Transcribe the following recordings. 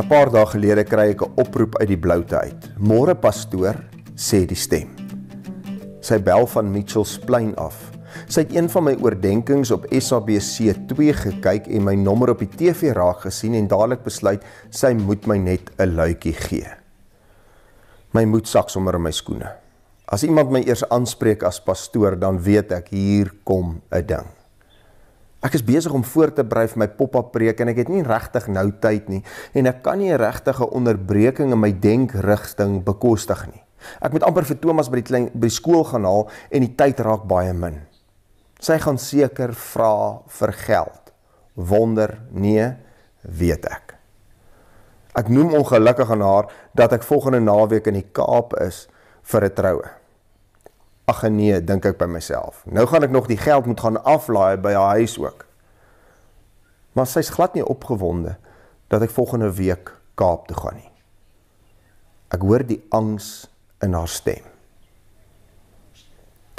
'n paar dae gelede kry ek 'n oproep uit die bloute uit. "Môre pastoor," sê die stem. Sy bel van Mitchells Plain af. Sy het een van my oordeenkings op SABC2 gekyk en my nommer op die TV raak gesien en dadelik besluit sy moet my net 'n luitjie gee. My moed sak sommer in my skoene. As iemand my eers aanspreek as pastoor, dan weet ek hier kom 'n ding. Ek is besig om voor te brei vir my pop-up preek en ek het nie regtig nou tyd nie en ek kan nie regtig 'n onderbreking in my denkrigting bekostig nie. Ek moet amper vir Thomas by die klein by die skool gaan haal en die tyd raak baie min. Sy gaan seker vra vir geld. Wonder nee, weet ek. Ek noem ongelukkig aan haar dat ek volgende naweek in die Kaap is vir 'n troue. Ag nee, dink ek by myself. Nou gaan ek nog die geld moet gaan aflaai by haar huis ook. Maar sy's glad nie opgewonde dat ek volgende week Kaap toe gaan nie. Ek hoor die angs in haar stem.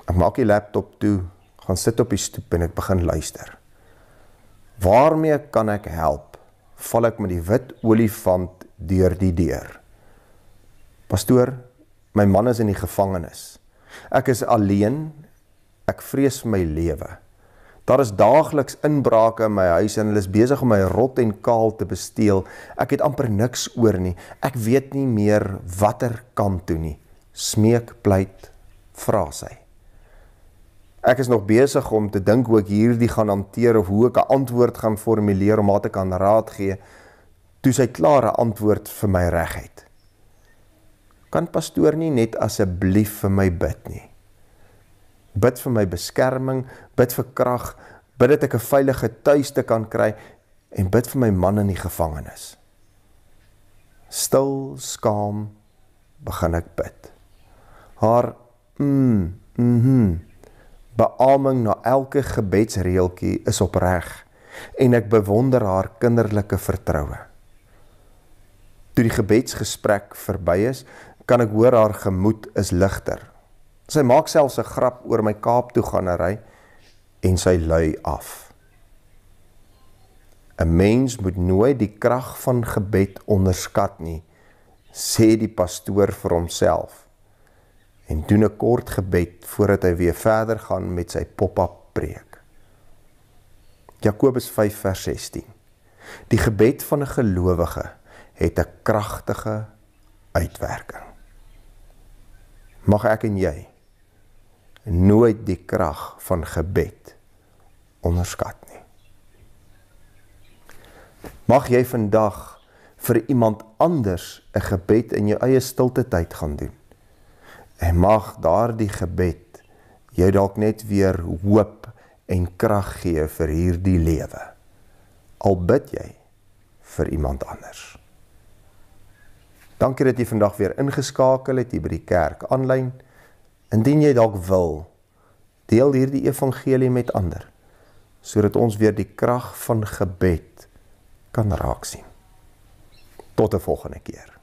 Ek maak die laptop toe, gaan sit op die stoep en ek begin luister. Waarmee kan ek help? Val ek met die wit olifant deur die deur? Pastoor, my man is in die gevangenis. Ek is alleen. Ek vrees vir my lewe. Daar is daagliks inbrake in my huis en hulle is besig om my rot en kaal te besteel. Ek het amper niks oor nie. Ek weet nie meer watter kant toe nie. Smeek, pleit, vra sy. Ek is nog besig om te dink hoe ek hierdie gaan hanteer of hoe ek 'n antwoord gaan formuleer om haar te kan raad gee toe sy klare antwoord vir my reg het kan pastoor nie net asseblief vir my bid nie. Bid vir my beskerming, bid vir krag, bid dat ek 'n veilige tuiste kan kry en bid vir my man in die gevangenis. Stil, skaam begin ek bid. Haar mm mhm beaming na elke gebedsreeltjie is opreg en ek bewonder haar kinderlike vertroue. Toe die gebedsgesprek verby is, kan ek hoor haar gemoed is ligter. Sy maak selfs 'n grap oor my Kaap toe gaan ry en sy lui af. 'n Mens moet nooit die krag van gebed onderskat nie, sê die pastoor vir homself en doen 'n kort gebed voordat hy weer verder gaan met sy pop-up preek. Jakobus 5 vers 16. Die gebed van 'n gelowige het 'n kragtige uitwerking mag ek en jy nooit die krag van gebed onderskat nie. Mag jy vandag vir iemand anders 'n gebed in jou eie stilte tyd gaan doen. En mag daardie gebed jou dalk net weer hoop en krag gee vir hierdie lewe. Al bid jy vir iemand anders. Dankie dat jy vandag weer ingeskakel het hier by die kerk aanlyn. Indien jy dalk wil, deel hierdie evangelie met ander sodat ons weer die krag van gebed kan raak sien. Tot 'n volgende keer.